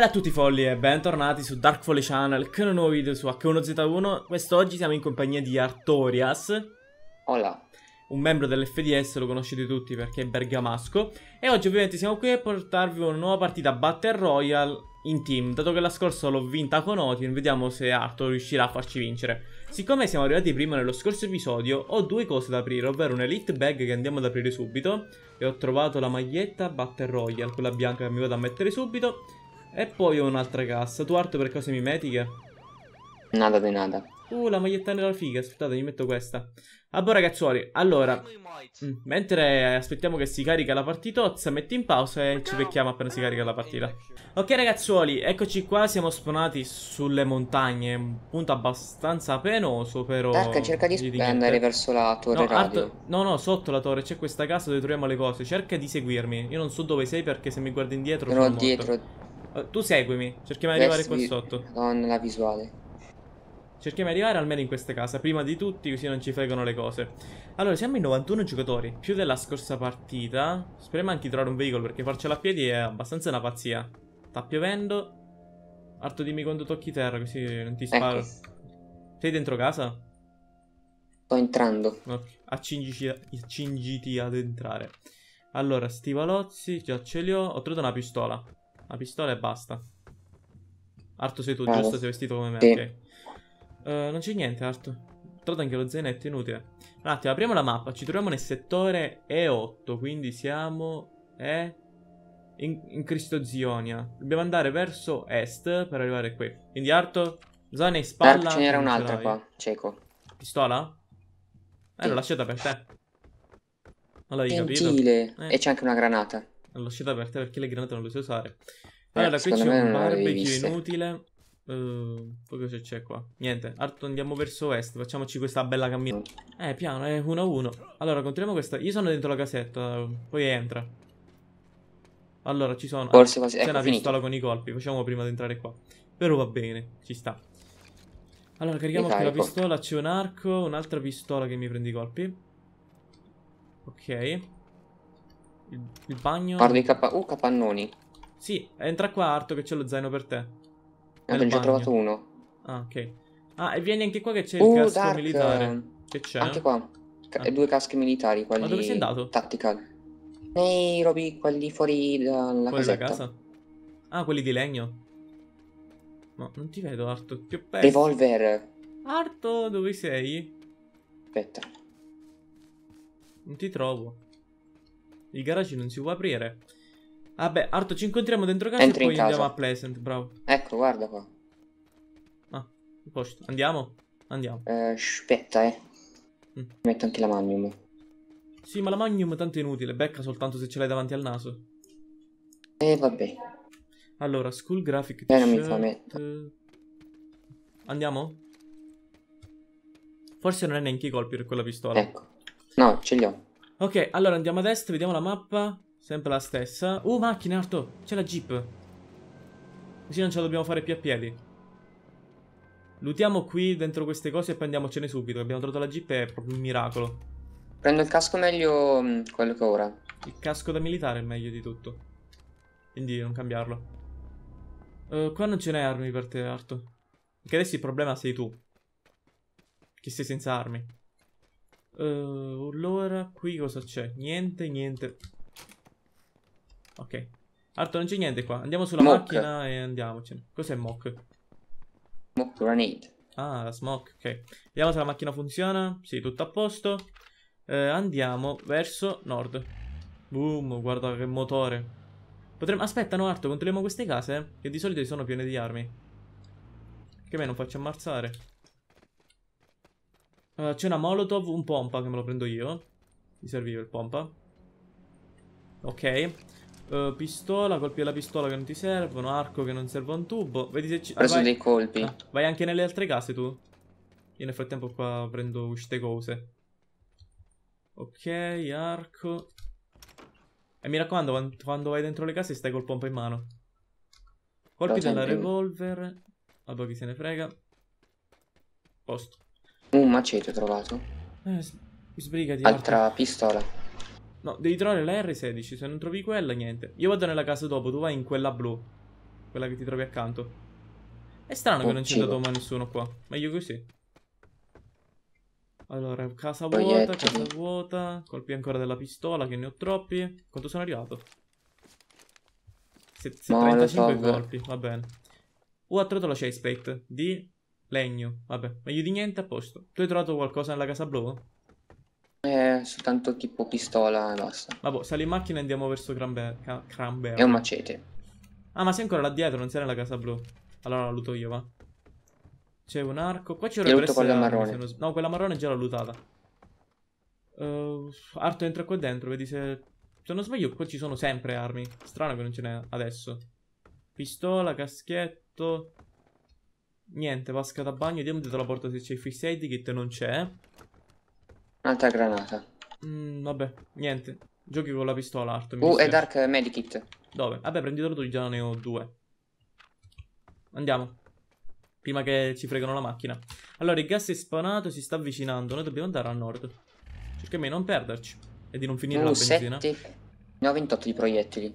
bella a tutti folli e bentornati su Dark Folly Channel con un nuovo video su H1Z1 Quest'oggi siamo in compagnia di Artorias Hola Un membro dell'FDS, lo conoscete tutti perché è bergamasco E oggi ovviamente siamo qui a portarvi una nuova partita Battle Royale in team Dato che la scorsa l'ho vinta con Otin, vediamo se Arthur riuscirà a farci vincere Siccome siamo arrivati prima nello scorso episodio ho due cose da aprire Ovvero un Elite Bag che andiamo ad aprire subito E ho trovato la maglietta Battle Royale, quella bianca che mi vado a mettere subito e poi ho un'altra cassa. Tu arte per cose mimetiche? Nada di nada. Uh, la maglietta nella figa. Aspettate, mi metto questa. Allora, ragazzuoli, allora... Mm, mentre aspettiamo che si carica la partitozza, metti in pausa e ci becchiamo appena si carica la partita. Ok, ragazzuoli, eccoci qua. Siamo spawnati sulle montagne. Un punto abbastanza penoso, però... Dark, cerca di spendere verso la torre no, radio. No, no, sotto la torre. C'è questa casa dove troviamo le cose. Cerca di seguirmi. Io non so dove sei perché se mi guardi indietro... Però dietro... Morto. Eh, tu seguimi, cerchiamo di arrivare qua sotto. Madonna, la visuale. Cerchiamo di arrivare almeno in questa casa, prima di tutti, così non ci fregano le cose. Allora, siamo in 91 giocatori, più della scorsa partita. Speriamo anche di trovare un veicolo, perché farcela a piedi è abbastanza una pazzia. Sta piovendo. Arto dimmi quando tocchi terra, così non ti sparo. Ecco. Sei dentro casa? Sto entrando. Okay. Accingiti, accingiti ad entrare. Allora, stivalozzi, già ce li ho. Ho trovato una pistola. La pistola e basta. Arto sei tu, vale. giusto? Sei vestito come me, sì. ok. Uh, non c'è niente, Arto. Trovato anche lo zainetto, inutile. Un attimo, apriamo la mappa. Ci troviamo nel settore E8, quindi siamo... E... Eh, in, in Cristozionia. Dobbiamo andare verso est per arrivare qui. Quindi Arto, zona in spalla... Arto ce n'era un'altra qua, cieco. Pistola? Eh, sì. l'ho lasciata per te. Allora, Gentile. Eh. E c'è anche una granata. L'ho lasciata aperta perché le granate non le so usare. Allora, eh, qui c'è un barbecue inutile. Uh, eh, poi cosa c'è qua? Niente, Arto andiamo verso est, facciamoci questa bella cammina. Mm. Eh, piano, è eh, 1-1. Allora, continuiamo questa. Io sono dentro la casetta, poi entra. Allora, ci sono... Forse quasi... C'è ecco, una pistola finito. con i colpi, facciamo prima di entrare qua. Però va bene, ci sta. Allora, carichiamo anche la ecco. pistola, c'è un arco, un'altra pistola che mi prende i colpi. Ok. Il, il bagno... Parlo di capa- uh, capannoni. Sì, entra qua Arto che c'è lo zaino per te. Eh, ne ho già bagno. trovato uno. Ah, ok. Ah, e vieni anche qua che c'è il uh, casco Dark. militare. Che c'è? Anche qua. ah. Due caschi militari, quelli... Ma dove sei andato? Tactical. Nei robi, quelli fuori dalla fuori Da casa? Ah, quelli di legno. No, non ti vedo, Arto. Più pezzo. Revolver. Arto, dove sei? Aspetta. Non ti trovo. Il garage non si può aprire. Vabbè, Arto, ci incontriamo dentro casa Entri e poi andiamo a Pleasant, bravo. Ecco, guarda qua. Ah, il posto. Andiamo? Andiamo. Eh, aspetta, eh. Mm. Metto anche la Magnum. Sì, ma la Magnum è tanto inutile, becca soltanto se ce l'hai davanti al naso. E eh, vabbè. Allora, school graphic Eh, non mi fa mettere. Andiamo? Forse non è neanche i colpi per quella pistola. Ecco. No, ce li ho. Ok, allora andiamo a destra, vediamo la mappa. Sempre la stessa. Oh, uh, macchina, Arto! C'è la jeep. Così non ce la dobbiamo fare più a piedi. Lutiamo qui dentro queste cose e prendiamocene subito. Abbiamo trovato la jeep, è proprio un miracolo. Prendo il casco meglio mm, quello che ho ora. Il casco da militare è meglio di tutto. Quindi non cambiarlo. Uh, qua non ce n'è armi per te, Arto. Perché adesso il problema sei tu. Che sei senza armi. Uh, allora, qui cosa c'è? Niente, niente. Ok. Altro non c'è niente qua. Andiamo sulla mock. macchina e andiamocene. Cos'è mock? Mock grenade. Ah, la smoke, ok. Vediamo se la macchina funziona. Sì, tutto a posto. Eh, andiamo verso nord. Boom, guarda che motore. Potremmo... Aspetta, no, Arto, controlliamo queste case, eh, che di solito sono piene di armi. Che me non faccio ammazzare. Uh, C'è una molotov, un pompa che me lo prendo io. Mi serviva il pompa. Ok. Uh, pistola, colpi della pistola che non ti servono, arco che non serve a un tubo. Vedi se ci... Ho preso ah, dei colpi. Ah, vai anche nelle altre case tu. Io nel frattempo qua prendo queste cose. Ok, arco. E mi raccomando, quando, quando vai dentro le case stai col pompa in mano. Colpi della revolver. Vabbè, chi se ne frega. Posto. Un maceto trovato. Eh, sbrigati. Altra orca. pistola. No, devi trovare la R16. Se non trovi quella, niente. Io vado nella casa dopo, tu vai in quella blu. Quella che ti trovi accanto. È strano oh, che non c'è andato mai nessuno qua. Meglio così. Allora, casa vuota, casa vuota. Colpi ancora della pistola, che ne ho troppi. Quanto sono arrivato? Se, 35 colpi, va bene. Ho trovato la chase bait di Legno, vabbè, meglio di niente a posto. Tu hai trovato qualcosa nella casa blu? Eh, soltanto tipo pistola e basta. Vabbè, sali in macchina e andiamo verso Cranberry. È un macete. Ah, ma sei ancora là dietro, non sei nella casa blu. Allora la luto io, va. C'è un arco. Qua c'è una quella marrone. Non... No, quella marrone è già l'ho lutata. Uh, eh, Arto entra qua dentro, vedi se... Se non sbaglio, qua ci sono sempre armi. Strano che non ce n'è adesso. Pistola, caschetto... Niente, vasca da bagno, vediamo dietro la porta se c'è il fix kit, non c'è. Un'altra granata. Mm, vabbè, niente. Giochi con la pistola, Arto. Uh, è Dark Medikit. Dove? Vabbè, prenditelo tu, già ne ho due. Andiamo. Prima che ci fregano la macchina. Allora, il gas è spanato, si sta avvicinando. Noi dobbiamo andare a nord. Cerchiamo di non perderci. E di non finire uh, la benzina. Ne ho 28 di proiettili.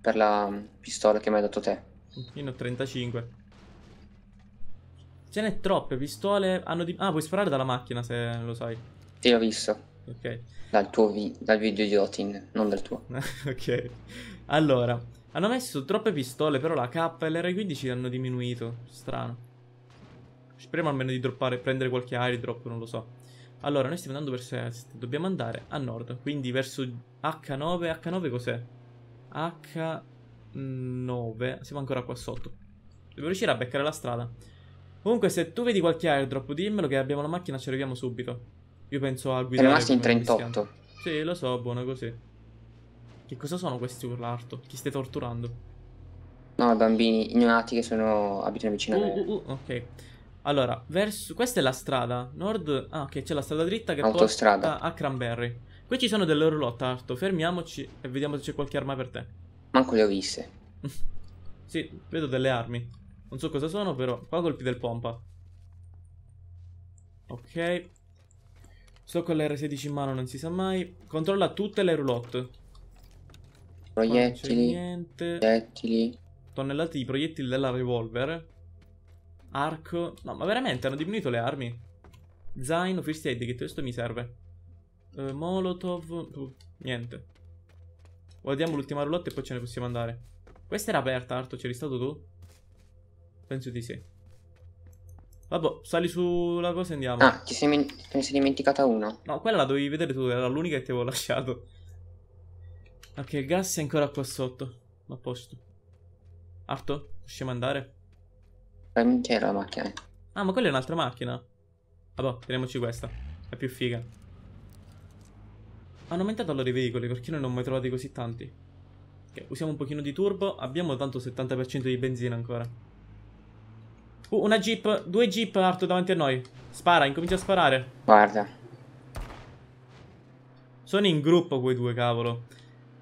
Per la pistola che mi hai dato te. Io ne ho 35. Ce n'è troppe pistole. Di... Ah, puoi sparare dalla macchina se lo sai. Sì, l'ho visto. Ok. Dal tuo vi... dal video di Otin, non dal tuo. ok. Allora, hanno messo troppe pistole, però la K e l'R15 hanno diminuito. Strano. Speriamo almeno di droppare, prendere qualche airdrop, non lo so. Allora, noi stiamo andando verso est, dobbiamo andare a nord, quindi verso H9. H9 cos'è? H9, siamo ancora qua sotto. Dobbiamo riuscire a beccare la strada. Comunque, se tu vedi qualche airdrop, dimmelo che abbiamo la macchina, ci arriviamo subito. Io penso a guidare. Siamo rimasti in 38. Sì, lo so, buono così. Che cosa sono questi urlarto? Chi stai torturando? No, bambini ignorati che sono, abitano vicino uh, a me. Uh, uh, uh, ok. Allora, verso... questa è la strada. Nord... Ah, ok, c'è la strada dritta che Autostrada. porta a Cranberry. Qui ci sono delle orlotte, Arto. Fermiamoci e vediamo se c'è qualche arma per te. Manco le ho viste. sì, vedo delle armi. Non so cosa sono però Qua colpi del pompa Ok Sto con l'R16 in mano non si sa mai Controlla tutte le roulotte Proiettili Proiettili Tonnellate di proiettili della revolver Arco No ma veramente hanno diminuito le armi Zaino, first aid che questo mi serve uh, Molotov uh, Niente Guardiamo l'ultima roulotte e poi ce ne possiamo andare Questa era aperta Arto, c'eri stato tu? Penso di sì. Vabbè, sali sulla cosa e andiamo. Ah, ti sei, ne sei dimenticata una. No, quella la dovevi vedere tu, era l'unica che ti avevo lasciato. Ok, il gas è ancora qua sotto. Ma a posto. Arto, possiamo andare? Non ehm, c'era la macchina. Ah, ma quella è un'altra macchina. Vabbè, teniamoci questa. È più figa. Hanno aumentato allora i veicoli, perché noi non ne ho mai trovati così tanti. Ok, usiamo un pochino di turbo, abbiamo tanto 70% di benzina ancora. Una jeep, due jeep Arto davanti a noi. Spara, incomincia a sparare. Guarda. Sono in gruppo quei due, cavolo.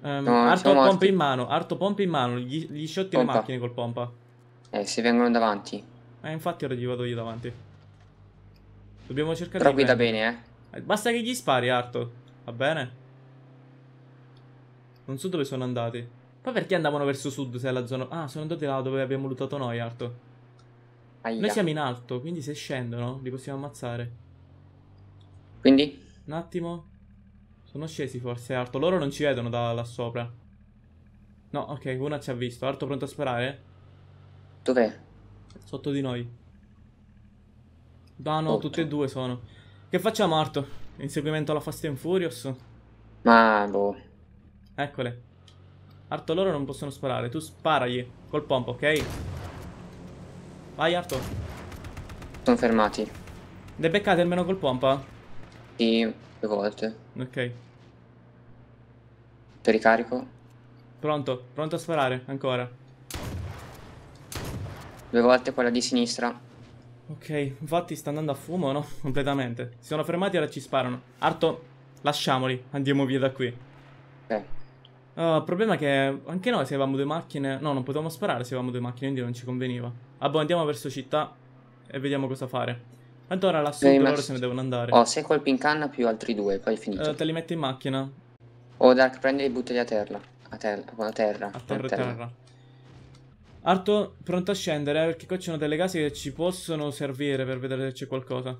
Um, no, Arto pompa in mano, Arto pompa in mano, gli, gli sciotti pompa. le macchine col pompa. Eh, se vengono davanti. Eh, infatti ora gli vado io davanti. Dobbiamo cercare Però guida bene, eh. eh. Basta che gli spari, Arto. Va bene? Non so dove sono andati. Poi perché andavano verso sud se è la zona... Ah, sono andati là dove abbiamo lottato noi, Arto. Aia. Noi siamo in alto, quindi se scendono li possiamo ammazzare. Quindi? Un attimo. Sono scesi forse, Arto. Loro non ci vedono da là sopra. No, ok, una ci ha visto. Arto pronto a sparare? Dov'è? Sotto di noi. Ah no, Otto. tutti e due sono. Che facciamo, Arto? Inseguimento alla Fast and Furious? Ma boh. Eccole. Arto, loro non possono sparare. Tu sparagli col pompo, ok? Vai Arto. Sono fermati. Ne beccate almeno col pompa? Sì, due volte. Ok. Ti ricarico. Pronto, pronto a sparare, ancora. Due volte quella di sinistra. Ok, infatti sta andando a fumo, no? Completamente. Si sono fermati e ora ci sparano. Arto, lasciamoli, andiamo via da qui. Ok. Uh, il problema è che anche noi se avevamo due macchine... No, non potevamo sparare se avevamo due macchine, quindi non ci conveniva. Ah, boh, andiamo verso città e vediamo cosa fare. Tanto ora lassù loro se ne devono andare. Oh, sei colpi in canna più altri due, poi è finito. Uh, te li metto in macchina. Oh, Dark, prendi e buttali a terra. A, ter a terra. A terra, a terra. terra. Arto, pronto a scendere, perché qua ci sono delle case che ci possono servire per vedere se c'è qualcosa.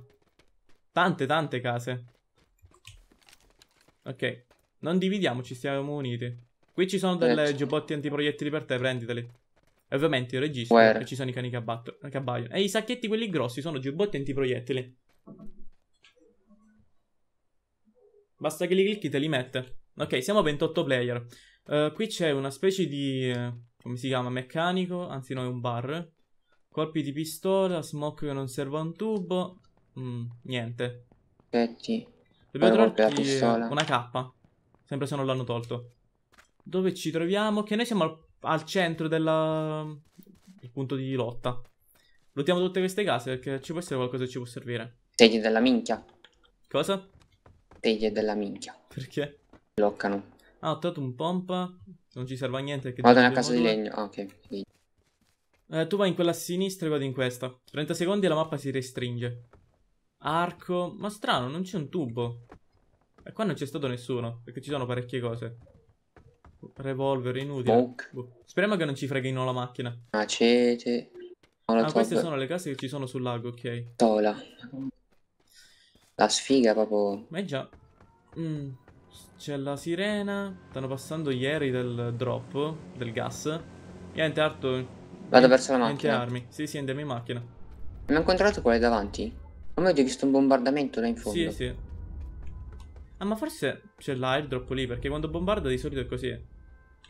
Tante, tante case. Ok. Non dividiamoci, stiamo uniti. Qui ci sono delle eh. giubbotti antiproiettili per te, prenditeli. E ovviamente il registro, Where? ci sono i cani che, abbatto, che abbaiono. E i sacchetti quelli grossi sono giubbotti antiproiettili. Basta che li clicchi te li mette. Ok, siamo 28 player. Uh, qui c'è una specie di... Eh, come si chiama? Meccanico, anzi no, è un bar. Colpi di pistola, smoke che non serve a un tubo. Mm, niente. Aspetti. Dobbiamo trovare una K. Sempre se non l'hanno tolto. Dove ci troviamo? Che noi siamo al, al centro della... Il punto di lotta. Lottiamo tutte queste case perché ci può essere qualcosa che ci può servire. Teglie della minchia. Cosa? Teglie della minchia. Perché? Bloccano. Ah, ho trovato un pompa. Non ci serve a niente. vado nella casa di legno. Ah, ok. Eh, tu vai in quella a sinistra e vado in questa. 30 secondi e la mappa si restringe. Arco. Ma strano, non c'è un tubo. E qua non c'è stato nessuno, perché ci sono parecchie cose. Revolver, inutile. Boh. Speriamo che non ci freghino la macchina. Macete. Ah, ah, queste sono le case che ci sono sul lago, ok. Tola. La sfiga proprio. Ma è già. Mm. C'è la sirena. Stanno passando ieri del drop del gas. Niente, Arto. Vado verso la macchina. Niente armi. Sì, sì, andiamo in macchina. Mi ho incontrato quella davanti? A me ho visto un bombardamento là in fondo. Sì, sì. Ah, ma forse c'è l'airdrop lì, perché quando bombarda di solito è così.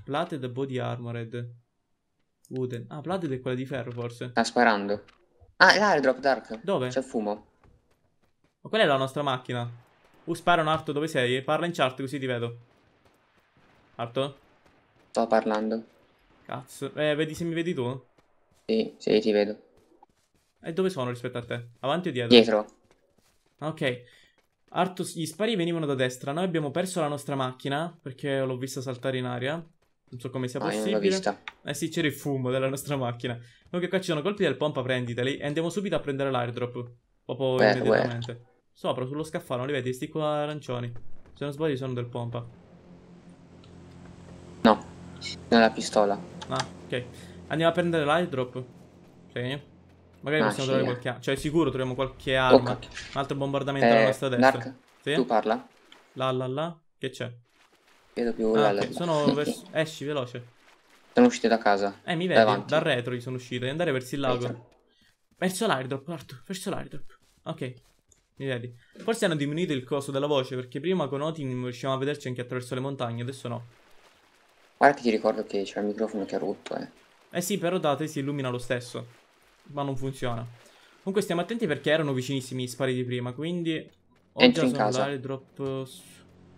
Plated body armored. Wooden. Ah, plated è quella di ferro, forse. Sta sparando. Ah, l'airdrop, Dark. Dove? C'è fumo. Ma qual è la nostra macchina. Uh, spara un Arto, dove sei? Parla in chat così ti vedo. Arto? Sto parlando. Cazzo. Eh, vedi se mi vedi tu? Sì, sì, ti vedo. E dove sono rispetto a te? Avanti o dietro? Dietro. Ok. Ok. Artus, gli spari venivano da destra. Noi abbiamo perso la nostra macchina perché l'ho vista saltare in aria. Non so come sia ah, possibile. Vista. Eh sì, c'era il fumo della nostra macchina. Comunque qua ci sono colpi del pompa, prenditeli. E andiamo subito a prendere l'airdrop. Proprio beh, immediatamente. Beh. Sopra, sullo scaffale, non li vedi? Sti qua arancioni. Se non sbaglio sono del pompa. No, nella pistola. Ah, ok. Andiamo a prendere l'airdrop. Sì. Magari ah, possiamo trovare eh. qualche arma. Cioè, sicuro troviamo qualche arma. Oh, Un altro bombardamento eh, alla nostra destra. Narc, sì? tu parla. Là, là, là. Che c'è? Vedo più ah, là, okay. là. Sono verso... Esci, veloce. Sono uscite da casa. Eh, mi vedi? Davanti. Dal retro gli sono uscito. Devi andare verso il lago. Retro. Esatto. Verso l'airdrop, Arthur. Verso l'airdrop. Ok. Mi vedi? Forse hanno diminuito il costo della voce, perché prima con Otin riusciamo a vederci anche attraverso le montagne, adesso no. Guarda che ti ricordo che c'è il microfono che ha rotto, eh. Eh sì, però da te si illumina lo stesso ma non funziona. Comunque stiamo attenti perché erano vicinissimi gli spari di prima, quindi... Entri in casa. L'aerodrop...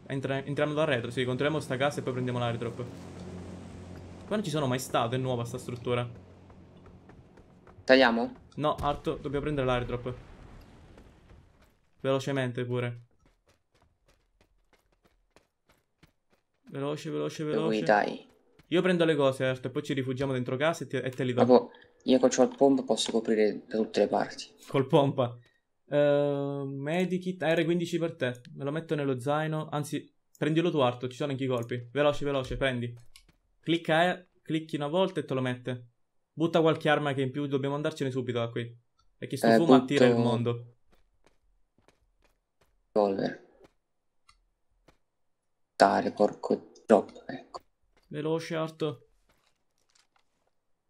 Entra... Entriamo dal retro, sì, controlliamo sta casa e poi prendiamo l'aerodrop. Qua non ci sono mai state, è nuova sta struttura. Tagliamo? No, Arto, dobbiamo prendere l'aerodrop. Velocemente pure. Veloce, veloce, veloce. Dove dai. Io prendo le cose, Arto, e poi ci rifugiamo dentro casa e te, e te li do. Dopo, io col short pompa posso coprire da tutte le parti. Col pompa. Uh, medikit R15 per te. Me lo metto nello zaino. Anzi, prendilo tu, Arto. Ci sono anche i colpi. Veloce, veloce, prendi. Clicca E, eh, clicchi una volta e te lo mette. Butta qualche arma che in più dobbiamo andarcene subito da qui. E chi sto eh, fumo butto... attira il mondo. Revolver. Dare, porco troppo, ecco. Veloce, Arto.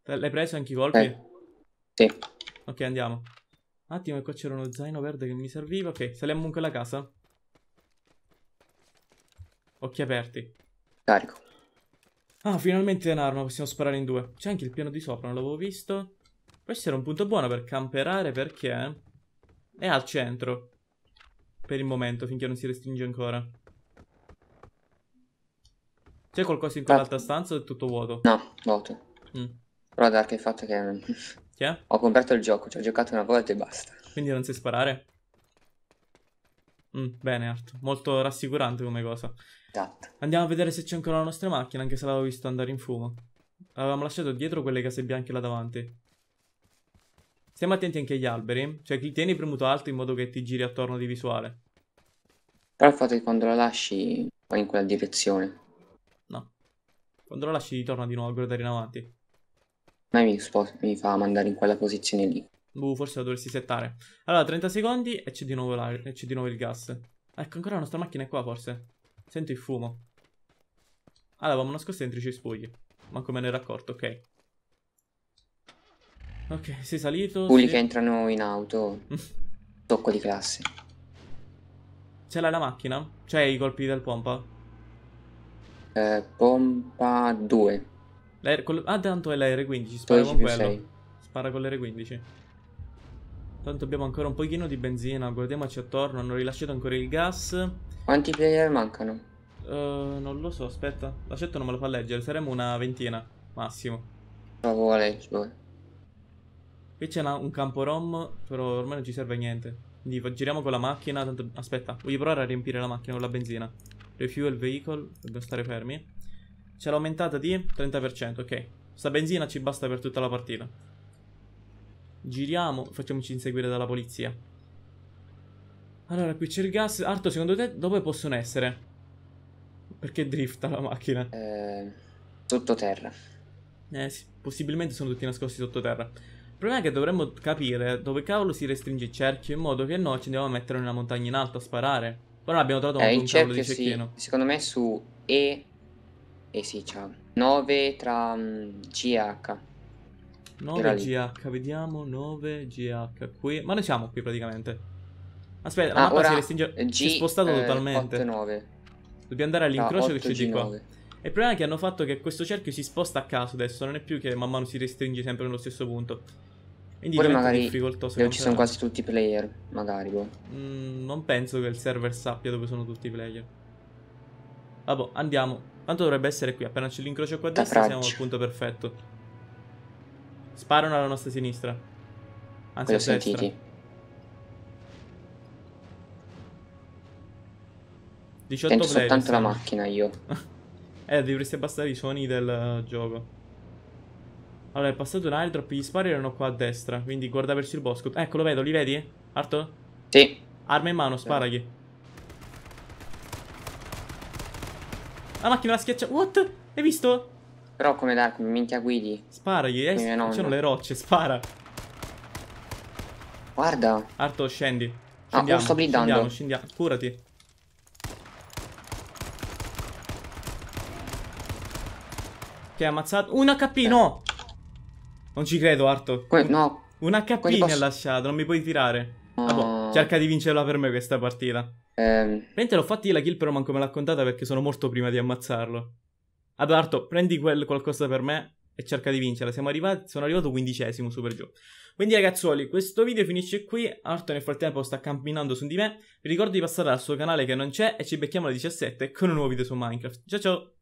L'hai preso anche i colpi? Eh. Sì. Ok, andiamo. Un attimo, qua c'era uno zaino verde che mi serviva. Ok, saliamo comunque alla casa. Occhi aperti. Carico. Ah, finalmente un'arma, possiamo sparare in due. C'è anche il piano di sopra, non l'avevo visto. Questo era un punto buono per camperare perché è al centro. Per il momento, finché non si restringe ancora. C'è qualcosa in quell'altra stanza o è tutto vuoto? No, vuoto. Mm. Però dato il fatto che... è? Ho comprato il gioco, ci ho giocato una volta e basta. Quindi non sai sparare? Mm, bene, Art. Molto rassicurante come cosa. Esatto. Andiamo a vedere se c'è ancora la nostra macchina, anche se l'avevo visto andare in fumo. Avevamo lasciato dietro quelle case bianche là davanti. Stiamo attenti anche agli alberi. Cioè, tieni premuto alto in modo che ti giri attorno di visuale. Però il fatto che quando la lasci vai in quella direzione. No. Quando la lasci torna di nuovo a guardare in avanti. Ma mi, mi fa mandare in quella posizione lì. Boh, forse la dovresti settare. Allora, 30 secondi e c'è di, di nuovo il gas. Ecco, ancora la nostra macchina è qua, forse. Sento il fumo. Ah, l'avevamo nascosta dentro i cespugli. Manco me ne ero accorto, ok. Ok, sei salito. Quelli sei... che entrano in auto. Tocco di classe. Ce l'hai la macchina? Cioè i colpi del pompa? Eh, pompa 2. L'aere... Col... Ah, tanto è l'R15, spara con quello. 6. Spara con l'R15. Tanto abbiamo ancora un pochino di benzina, guardiamoci attorno, hanno rilasciato ancora il gas. Quanti player mancano? Uh, non lo so, aspetta. L'accetto non me lo fa leggere, saremo una ventina, massimo. No, vuole, vuole. Qui c'è un campo rom, però ormai non ci serve niente. Quindi giriamo con la macchina, tanto... Aspetta, voglio provare a riempire la macchina con la benzina. Refuel vehicle, dobbiamo stare fermi. C'è l'aumentata di 30%, ok. Sta benzina ci basta per tutta la partita. Giriamo, facciamoci inseguire dalla polizia. Allora, qui c'è il gas. Arto, secondo te dove possono essere? Perché drifta la macchina? Eh, sottoterra. Eh sì, possibilmente sono tutti nascosti sottoterra. Il problema è che dovremmo capire dove cavolo si restringe il cerchio in modo che noi ci andiamo a mettere nella montagna in alto a sparare. Però abbiamo trovato eh, un cavolo di cecchino. Sì. Secondo me su E e eh sì, ciao. 9 tra um, GH. 9 GH, vediamo 9 GH qui. Ma noi siamo qui praticamente. Aspetta, ah, la mappa si restringe. G, si è spostato eh, totalmente. 8, 9. Dobbiamo andare all'incrocio che c'è di qua. il problema è che hanno fatto che questo cerchio si sposta a caso adesso, non è più che man mano si restringe sempre nello stesso punto. Quindi Poi magari difficoltoso dove ci sono quasi tutti i player, magari. Boh. Mm, non penso che il server sappia dove sono tutti i player. Vabbè, andiamo. Tanto dovrebbe essere qui. Appena c'è l'incrocio qua a destra siamo al punto perfetto. Sparano alla nostra sinistra. Anzi, Quello a Sentiti. 18 Sento player, soltanto siamo. la macchina io. eh, dovresti abbassare i suoni del eh, gioco. Allora, è passato un airdrop, gli spari erano qua a destra, quindi guarda verso il bosco. Ecco, lo vedo, li vedi? Arto? Sì. Arma in mano, sparagli. Sì. La macchina la schiaccia. What? Hai visto? Però come Dark, minchia guidi. Sparagli, eh. C'erano le rocce, spara. Guarda. Arto, scendi. Ah, scendiamo, ah, sto blindando. Scendiamo, scendiamo. Curati. Ok, ha ammazzato. Un HP, eh. no! Non ci credo, Arto. Que no. Un HP mi posso... ha lasciato, non mi puoi tirare. No. Vabbè, cerca di vincerla per me questa partita. Um... Mentre l'ho fatta io la kill, però manco me l'ha contata perché sono morto prima di ammazzarlo. Adarto, prendi quel qualcosa per me e cerca di vincere. Siamo arrivati, sono arrivato quindicesimo super giù. Quindi ragazzuoli, questo video finisce qui. Arto nel frattempo sta camminando su di me. Vi ricordo di passare al suo canale che non c'è e ci becchiamo alle 17 con un nuovo video su Minecraft. Ciao ciao!